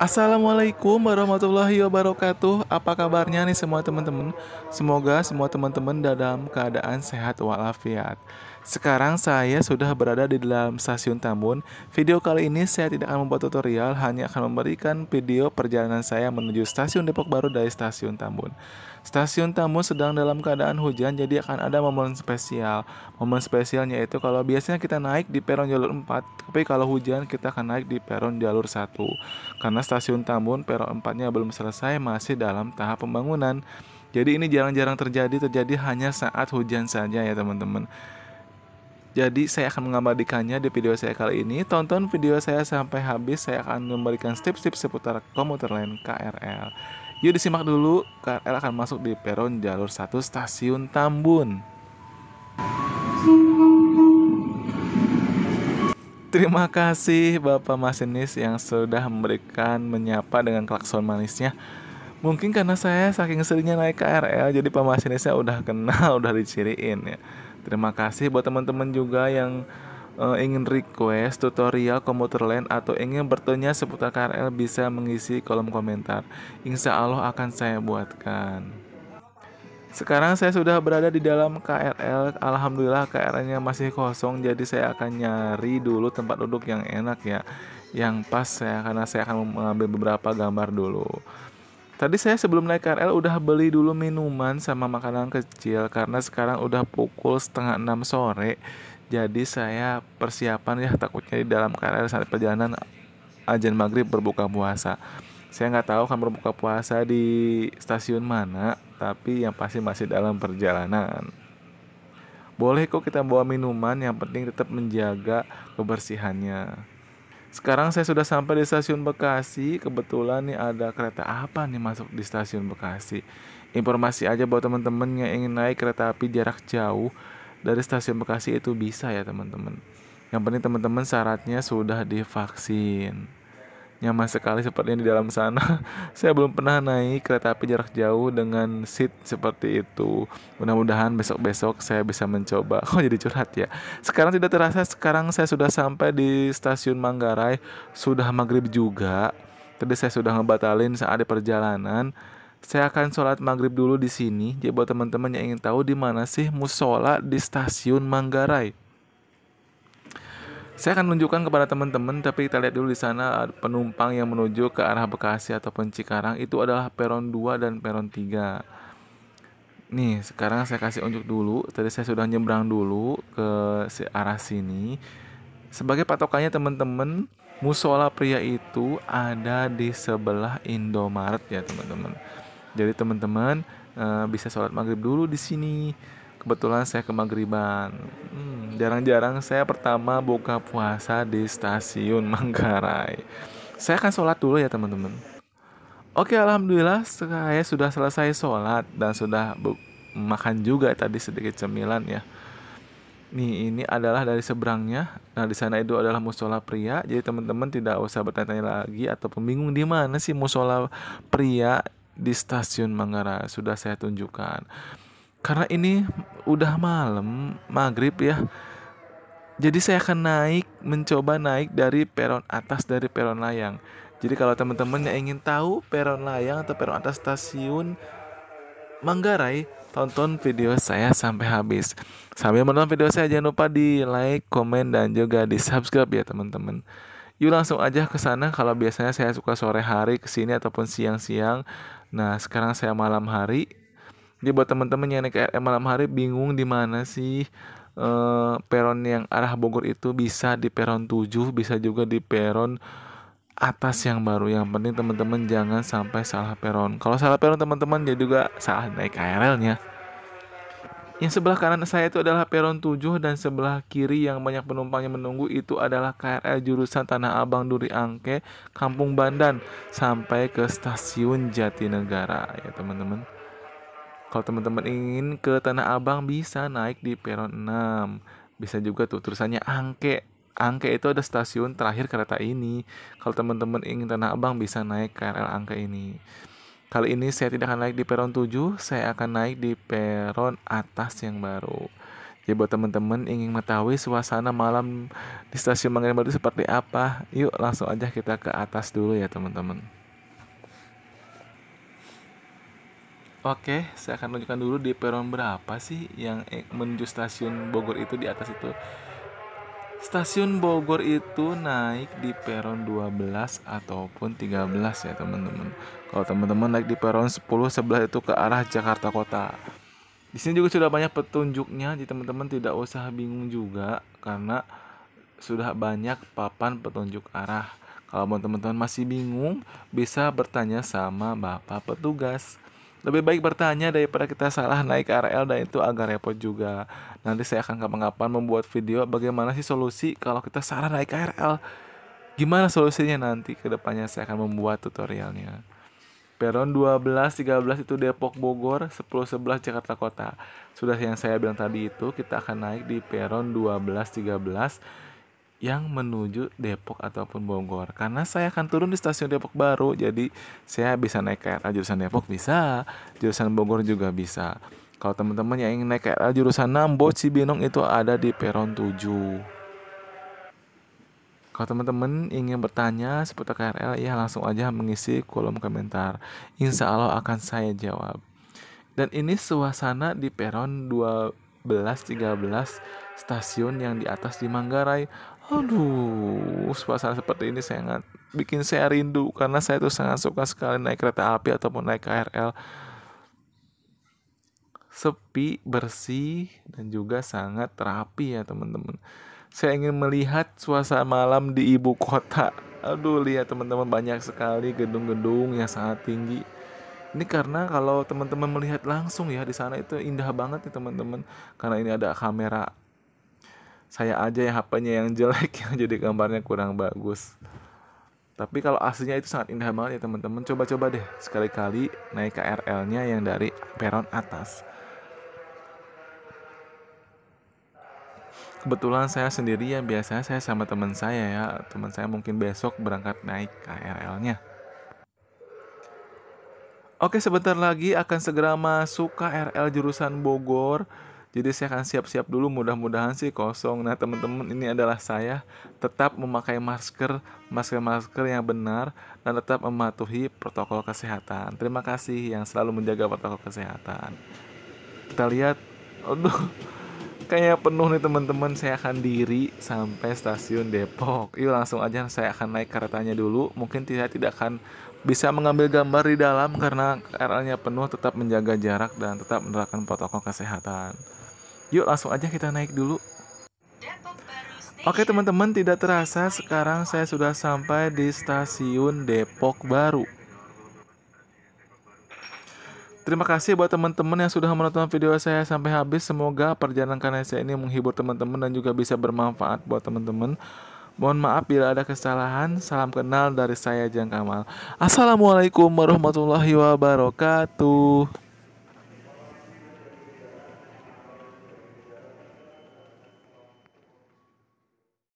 Assalamualaikum warahmatullahi wabarakatuh. Apa kabarnya nih semua teman-teman? Semoga semua teman-teman dalam keadaan sehat walafiat. Sekarang saya sudah berada di dalam stasiun Tambun. Video kali ini saya tidak akan membuat tutorial, hanya akan memberikan video perjalanan saya menuju stasiun Depok Baru dari stasiun Tambun. Stasiun Tambun sedang dalam keadaan hujan, jadi akan ada momen spesial. Momen spesialnya itu kalau biasanya kita naik di peron jalur 4, tapi kalau hujan kita akan naik di peron jalur 1. Karena stasiun Tambun peron 4-nya belum selesai, masih dalam tahap pembangunan. Jadi ini jarang-jarang terjadi, terjadi hanya saat hujan saja ya teman-teman. Jadi saya akan mengabadikannya di video saya kali ini. Tonton video saya sampai habis. Saya akan memberikan tips-tips seputar komuter lain KRL. Yuk disimak dulu. KRL akan masuk di peron jalur 1 stasiun Tambun. Terima kasih Bapak Masinis yang sudah memberikan menyapa dengan klakson manisnya. Mungkin karena saya saking seringnya naik KRL jadi Pak Masinisnya udah kenal, udah diciriin ya. Terima kasih buat teman-teman juga yang uh, ingin request tutorial komputer lain atau ingin bertanya seputar KRL bisa mengisi kolom komentar. Insya Allah akan saya buatkan. Sekarang saya sudah berada di dalam KRL. Alhamdulillah KRL-nya masih kosong jadi saya akan nyari dulu tempat duduk yang enak ya. Yang pas ya karena saya akan mengambil beberapa gambar dulu. Tadi saya sebelum naik KRL udah beli dulu minuman sama makanan kecil karena sekarang udah pukul setengah enam sore. Jadi saya persiapan ya takutnya di dalam KRL saat perjalanan ajan maghrib berbuka puasa. Saya nggak tahu kan berbuka puasa di stasiun mana, tapi yang pasti masih dalam perjalanan. Boleh kok kita bawa minuman, yang penting tetap menjaga kebersihannya. Sekarang saya sudah sampai di stasiun Bekasi. Kebetulan nih ada kereta apa nih masuk di stasiun Bekasi. Informasi aja buat teman-teman yang ingin naik kereta api jarak jauh dari stasiun Bekasi itu bisa ya teman-teman. Yang penting teman-teman syaratnya sudah divaksin nyaman sekali sepertinya di dalam sana. Saya belum pernah naik kereta api jarak jauh dengan seat seperti itu. Mudah-mudahan besok-besok saya bisa mencoba. Kok oh, jadi curhat ya? Sekarang tidak terasa, sekarang saya sudah sampai di stasiun Manggarai. Sudah maghrib juga. Tadi saya sudah ngebatalin saat di perjalanan. Saya akan sholat maghrib dulu di sini. Jadi buat teman-teman yang ingin tahu di mana sih musola di stasiun Manggarai. Saya akan tunjukkan kepada teman-teman, tapi kita lihat dulu di sana eh, penumpang yang menuju ke arah Bekasi ataupun Cikarang itu adalah peron 2 dan peron 3. Nih, sekarang saya kasih unjuk dulu. Tadi saya sudah nyebrang dulu ke arah sini. Sebagai patokannya teman-teman, musola pria itu ada di sebelah Indomaret ya, teman-teman. Jadi teman-teman eh, bisa sholat maghrib dulu di sini kebetulan saya ke Magriban. jarang hmm, jarang-jarang saya pertama buka puasa di stasiun Manggarai. Saya akan sholat dulu ya teman-teman. Oke, alhamdulillah saya sudah selesai sholat dan sudah makan juga tadi sedikit cemilan ya. Nih ini adalah dari seberangnya. Nah di sana itu adalah musola pria. Jadi teman-teman tidak usah bertanya lagi atau pembingung di mana sih musola pria di stasiun Manggarai sudah saya tunjukkan karena ini udah malam maghrib ya jadi saya akan naik mencoba naik dari peron atas dari peron layang jadi kalau teman-teman yang ingin tahu peron layang atau peron atas stasiun Manggarai tonton video saya sampai habis sambil menonton video saya jangan lupa di like komen dan juga di subscribe ya teman-teman yuk langsung aja ke sana kalau biasanya saya suka sore hari ke sini ataupun siang-siang nah sekarang saya malam hari jadi buat teman-teman yang naik KRL eh, malam hari bingung di mana sih eh, peron yang arah Bogor itu bisa di peron 7 bisa juga di peron atas yang baru yang penting teman-teman jangan sampai salah peron kalau salah peron teman-teman ya juga salah naik KRL-nya yang sebelah kanan saya itu adalah peron 7 dan sebelah kiri yang banyak penumpangnya menunggu itu adalah KRL jurusan Tanah Abang Duri Angke Kampung Bandan sampai ke stasiun Jatinegara ya teman-teman kalau teman-teman ingin ke Tanah Abang bisa naik di peron 6. Bisa juga tuh tulisannya Angke. Angke itu ada stasiun terakhir kereta ini. Kalau teman-teman ingin Tanah Abang bisa naik KRL Angke ini. Kali ini saya tidak akan naik di peron 7, saya akan naik di peron atas yang baru. Jadi buat teman-teman ingin mengetahui suasana malam di stasiun Manggarai Baru seperti apa, yuk langsung aja kita ke atas dulu ya teman-teman. Oke, saya akan tunjukkan dulu di peron berapa sih yang eh, menuju stasiun Bogor itu di atas itu. Stasiun Bogor itu naik di peron 12 ataupun 13 ya teman-teman. Kalau teman-teman naik di peron 10, 11 itu ke arah Jakarta Kota. Di sini juga sudah banyak petunjuknya, jadi teman-teman tidak usah bingung juga karena sudah banyak papan petunjuk arah. Kalau teman-teman masih bingung, bisa bertanya sama Bapak petugas. Lebih baik bertanya daripada kita salah naik KRL dan itu agak repot juga. Nanti saya akan kapan-kapan membuat video bagaimana sih solusi kalau kita salah naik KRL. Gimana solusinya nanti kedepannya saya akan membuat tutorialnya. Peron 12, 13 itu Depok Bogor, 10, 11 Jakarta Kota. Sudah yang saya bilang tadi itu kita akan naik di peron 12, 13 yang menuju Depok ataupun Bogor karena saya akan turun di stasiun Depok Baru jadi saya bisa naik KRL jurusan Depok bisa jurusan Bogor juga bisa kalau teman-teman yang ingin naik KRL jurusan Nambo Cibinong itu ada di peron 7 kalau teman-teman ingin bertanya seputar KRL ya langsung aja mengisi kolom komentar insya Allah akan saya jawab dan ini suasana di peron 12 13 stasiun yang di atas di Manggarai Aduh, suasana seperti ini sangat bikin saya rindu karena saya tuh sangat suka sekali naik kereta api ataupun naik KRL. Sepi, bersih, dan juga sangat rapi ya teman-teman. Saya ingin melihat suasana malam di ibu kota. Aduh, lihat teman-teman banyak sekali gedung-gedung yang sangat tinggi. Ini karena kalau teman-teman melihat langsung ya di sana itu indah banget ya teman-teman. Karena ini ada kamera saya aja yang HP-nya yang jelek yang jadi gambarnya kurang bagus tapi kalau aslinya itu sangat indah banget ya teman-teman coba-coba deh sekali-kali naik KRL-nya yang dari peron atas kebetulan saya sendiri yang biasanya saya sama teman saya ya teman saya mungkin besok berangkat naik KRL-nya Oke sebentar lagi akan segera masuk KRL jurusan Bogor jadi saya akan siap-siap dulu mudah-mudahan sih kosong. Nah teman-teman ini adalah saya tetap memakai masker, masker-masker yang benar dan tetap mematuhi protokol kesehatan. Terima kasih yang selalu menjaga protokol kesehatan. Kita lihat, aduh kayaknya penuh nih teman-teman saya akan diri sampai stasiun Depok yuk langsung aja saya akan naik keretanya dulu mungkin tidak tidak akan bisa mengambil gambar di dalam karena KRL-nya penuh tetap menjaga jarak dan tetap menerapkan protokol kesehatan Yuk langsung aja kita naik dulu. Oke teman-teman, tidak terasa sekarang saya sudah sampai di stasiun Depok Baru. Terima kasih buat teman-teman yang sudah menonton video saya sampai habis. Semoga perjalanan karya saya ini menghibur teman-teman dan juga bisa bermanfaat buat teman-teman. Mohon maaf bila ada kesalahan. Salam kenal dari saya Jang Kamal. Assalamualaikum warahmatullahi wabarakatuh.